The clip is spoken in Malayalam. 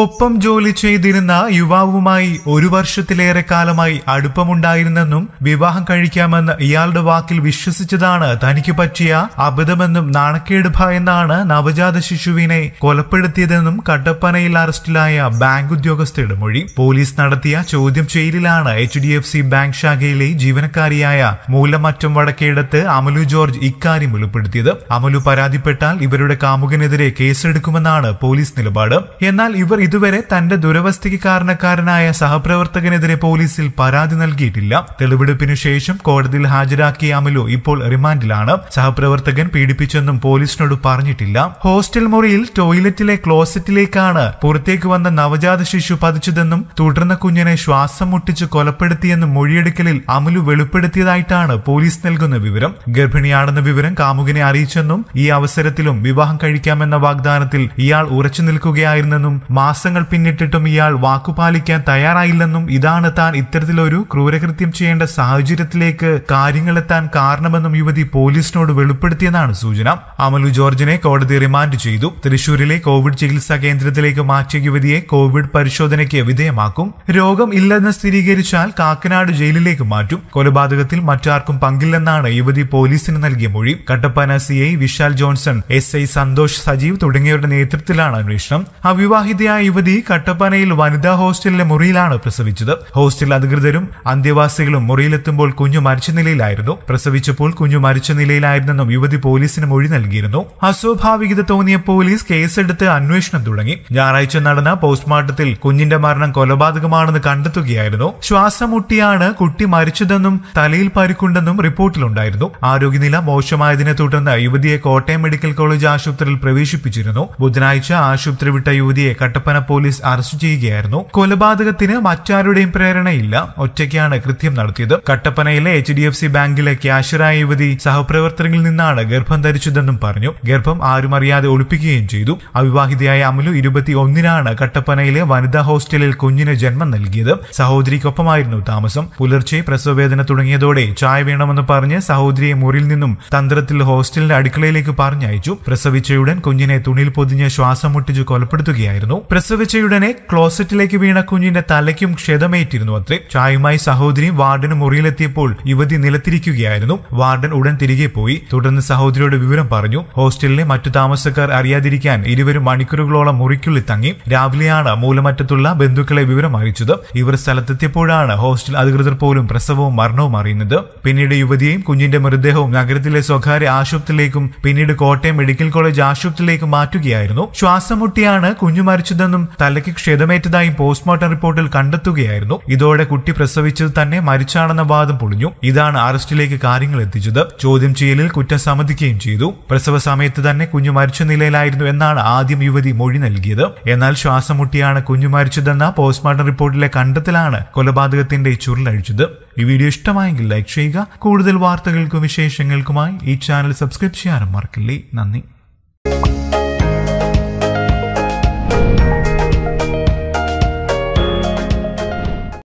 ഒപ്പം ജോലി ചെയ്തിരുന്ന യുവാവുമായി ഒരു വർഷത്തിലേറെ കാലമായി അടുപ്പമുണ്ടായിരുന്നെന്നും വിവാഹം കഴിക്കാമെന്ന് ഇയാളുടെ വാക്കിൽ വിശ്വസിച്ചതാണ് തനിക്ക് പറ്റിയ അബദ്ധമെന്നും നാണക്കേട് ഭയന്നാണ് നവജാത ശിശുവിനെ കൊലപ്പെടുത്തിയതെന്നും കട്ടപ്പനയിൽ അറസ്റ്റിലായ ബാങ്ക് ഉദ്യോഗസ്ഥയുടെ മൊഴി പോലീസ് നടത്തിയ ചോദ്യം ചെയ്യലിലാണ് H D F C bank ശാഖയിലെ ജീവനക്കാരിയായ മൂലമറ്റം വടക്കേടത്ത് അമലു ജോർജ് ഇക്കാര്യം വെളിപ്പെടുത്തിയത് അമലു പരാതിപ്പെട്ടാൽ ഇവരുടെ കാമുകനെതിരെ കേസെടുക്കുമെന്നാണ് പോലീസ് നിലപാട് എന്നാൽ ഇവർ ഇതുവരെ തന്റെ ദുരവസ്ഥയ്ക്ക് കാരണക്കാരനായ സഹപ്രവർത്തകനെതിരെ പോലീസിൽ പരാതി നൽകിയിട്ടില്ല തെളിവെടുപ്പിനു ശേഷം കോടതിയിൽ ഹാജരാക്കിയ അമലു ഇപ്പോൾ റിമാൻഡിലാണ് സഹപ്രവർത്തകൻ പീഡിപ്പിച്ചെന്നും പോലീസിനോട് പറഞ്ഞിട്ടില്ല ഹോസ്റ്റൽ മുറിയിൽ ടോയ്ലറ്റിലെ ക്ലോസറ്റിലേക്കാണ് പുറത്തേക്ക് വന്ന നവജാത ശിശു പതിച്ചതെന്നും തുടർന്ന കുഞ്ഞിനെ ശ്വാസം മുട്ടിച്ച് കൊലപ്പെടുത്തിയെന്നും മൊഴിയെടുക്കലിൽ അമലു വെളിപ്പെടുത്തിയതായിട്ടാണ് പോലീസ് നൽകുന്ന വിവരം ഗർഭിണിയാണെന്ന വിവരം കാമുകിനെ അറിയിച്ചെന്നും ഈ അവസരത്തിലും വിവാഹം കഴിക്കാമെന്ന വാഗ്ദാനത്തിൽ ഇയാൾ ഉറച്ചു നിൽക്കുകയായിരുന്നെന്നും മാസങ്ങൾ പിന്നിട്ടിട്ടും ഇയാൾ വാക്കുപാലിക്കാൻ തയ്യാറായില്ലെന്നും ഇതാണ് താൻ ഇത്തരത്തിലൊരു ക്രൂരകൃത്യം ചെയ്യേണ്ട സാഹചര്യത്തിലേക്ക് കാര്യങ്ങളെത്താൻ കാരണമെന്നും യുവതി പോലീസിനോട് വെളിപ്പെടുത്തിയെന്നാണ് സൂചന അമലു ജോർജിനെ കോടതി റിമാൻഡ് ചെയ്തു തൃശൂരിലെ കോവിഡ് ചികിത്സാ കേന്ദ്രത്തിലേക്ക് മാറ്റിയ യുവതിയെ കോവിഡ് പരിശോധനയ്ക്ക് വിധേയമാക്കും രോഗം ഇല്ലെന്ന് സ്ഥിരീകരിച്ചാൽ കാക്കനാട് ജയിലിലേക്ക് മാറ്റും കൊലപാതകത്തിൽ മറ്റാർക്കും പങ്കില്ലെന്നാണ് യുവതി പോലീസിന് നൽകിയ മൊഴി Kattappana C I Vishal Johnson S I Santhosh Sajeev തുടങ്ങിയവരുടെ നേതൃത്വത്തിലാണ് അന്വേഷണം അവിവാഹിതയായ യുവതി കട്ടപ്പനയിൽ വനിതാ ഹോസ്റ്റലിലെ മുറിയിലാണ് പ്രസവിച്ചത് ഹോസ്റ്റൽ അധികൃതരും അന്ത്യവാസികളും മുറിയിലെത്തുമ്പോൾ കുഞ്ഞു മരിച്ച നിലയിലായിരുന്നു പ്രസവിച്ചപ്പോൾ കുഞ്ഞു മരിച്ച നിലയിലായിരുന്നെന്നും യുവതി പോലീസിന് മൊഴി നൽകിയിരുന്നു അസ്വാഭാവികത തോന്നിയ പോലീസ് കേസെടുത്ത് അന്വേഷണം തുടങ്ങി ഞായറാഴ്ച നടന്ന പോസ്റ്റ്മോർട്ടത്തിൽ കുഞ്ഞിന്റെ മരണം കൊലപാതകമാണെന്ന് കണ്ടെത്തുകയായിരുന്നു ശ്വാസമുട്ടിയാണ് കുട്ടി മരിച്ചതെന്നും തലയിൽ പരിക്കുണ്ടെന്നും റിപ്പോർട്ടിലുണ്ടായിരുന്നു ആരോഗ്യനില മോശമായതിനെ തുടർന്ന് യുവതിയെ കോട്ടയം മെഡിക്കൽ കോളേജ് ആശുപത്രിയിൽ പ്രവേശിപ്പിച്ചിരുന്നു ബുധനാഴ്ച ആശുപത്രി വിട്ട യുവതിയെ കട്ടപ്പ കട്ടപ്പന പോലീസ് അറസ്റ്റ് ചെയ്യുകയായിരുന്നു കൊലപാതകത്തിന് മറ്റാരുടെയും പ്രേരണയില്ല ഒറ്റയ്ക്കാണ് കൃത്യം നടത്തിയത് കട്ടപ്പനയിലെ എച്ച് ഡി എഫ് സി ബാങ്കിലെ ക്യാഷറായ യുവതി സഹപ്രവർത്തകരിൽ നിന്നാണ് ഗർഭം ധരിച്ചതെന്നും പറഞ്ഞു ഗർഭം ആരും അറിയാതെ ഒളിപ്പിക്കുകയും ചെയ്തു അവിവാഹിതയായ അമലു ഇരുപത്തി ഒന്നിനാണ് കട്ടപ്പനയിലെ വനിതാ ഹോസ്റ്റലിൽ കുഞ്ഞിന് ജന്മം നൽകിയത് സഹോദരിക്കൊപ്പമായിരുന്നു താമസം പുലർച്ചെ പ്രസവവേദന തുടങ്ങിയതോടെ ചായ വേണമെന്ന് പറഞ്ഞ് സഹോദരിയെ മുറിയിൽ നിന്നും തന്ത്രത്തിൽ ഹോസ്റ്റലിന്റെ അടുക്കളയിലേക്ക് പറഞ്ഞയച്ചു പ്രസവിച്ചയുടൻ കുഞ്ഞിനെ തുണിയിൽ പൊതിഞ്ഞ് ശ്വാസം മുട്ടിച്ച് കൊലപ്പെടുത്തുകയായിരുന്നു പ്രസവിച്ചയുടനെ ക്ലോസറ്റിലേക്ക് വീണ കുഞ്ഞിന്റെ തലയ്ക്കും ക്ഷതമേറ്റിരുന്നു അത്രേ ചായുമായി സഹോദരി വാർഡന് മുറിയിലെത്തിയപ്പോൾ യുവതി നിലത്തിരിക്കുകയായിരുന്നു വാർഡൻ ഉടൻ തിരികെ പോയി തുടർന്ന് സഹോദരിയോട് വിവരം പറഞ്ഞു ഹോസ്റ്റലിലെ മറ്റു താമസക്കാർ അറിയാതിരിക്കാൻ ഇരുവരും മണിക്കൂറുകളോളം മുറിക്കുള്ളിൽ തങ്ങി രാവിലെയാണ് മൂലമറ്റത്തുള്ള ബന്ധുക്കളെ വിവരം അറിയിച്ചത് ഇവർ സ്ഥലത്തെത്തിയപ്പോഴാണ് ഹോസ്റ്റൽ അധികൃതർ പോലും പ്രസവവും മരണവും അറിയുന്നത് പിന്നീട് യുവതിയെയും കുഞ്ഞിന്റെ മൃതദേഹവും നഗരത്തിലെ സ്വകാര്യ ആശുപത്രിയിലേക്കും പിന്നീട് കോട്ടയം മെഡിക്കൽ കോളേജ് ആശുപത്രിയിലേക്കും മാറ്റുകയായിരുന്നു ശ്വാസം മുട്ടിയാണ് കുഞ്ഞു മരിച്ചത് നിന്നും തലയ്ക്ക് ക്ഷതമേറ്റതായി പോസ്റ്റ്മോർട്ടം റിപ്പോർട്ടിൽ കണ്ടെത്തുകയായിരുന്നു ഇതോടെ കുട്ടി പ്രസവിച്ചത് തന്നെ മരിച്ചാണെന്ന വാദം പൊളിഞ്ഞു ഇതാണ് അറസ്റ്റിലേക്ക് കാര്യങ്ങൾ എത്തിച്ചത് ചോദ്യം ചെയ്യലിൽ കുറ്റം സമ്മതിക്കുകയും ചെയ്തു പ്രസവ സമയത്ത് തന്നെ കുഞ്ഞു മരിച്ച നിലയിലായിരുന്നു എന്നാണ് ആദ്യം യുവതി മൊഴി നൽകിയത് എന്നാൽ ശ്വാസം മുട്ടിയാണ് കുഞ്ഞു മരിച്ചതെന്ന പോസ്റ്റ്മോർട്ടം റിപ്പോർട്ടിലെ കണ്ടെത്തലാണ് കൊലപാതകത്തിന്റെ ചുരുളഴിച്ചത് ഈ വീഡിയോ ഇഷ്ടമായെങ്കിൽ ലൈക്ക് ചെയ്യുക കൂടുതൽ വാർത്തകൾക്കും വിശേഷങ്ങൾക്കുമായി ഈ ചാനൽ സബ്സ്ക്രൈബ് ചെയ്യാനും മറക്കില്ലേ നന്ദി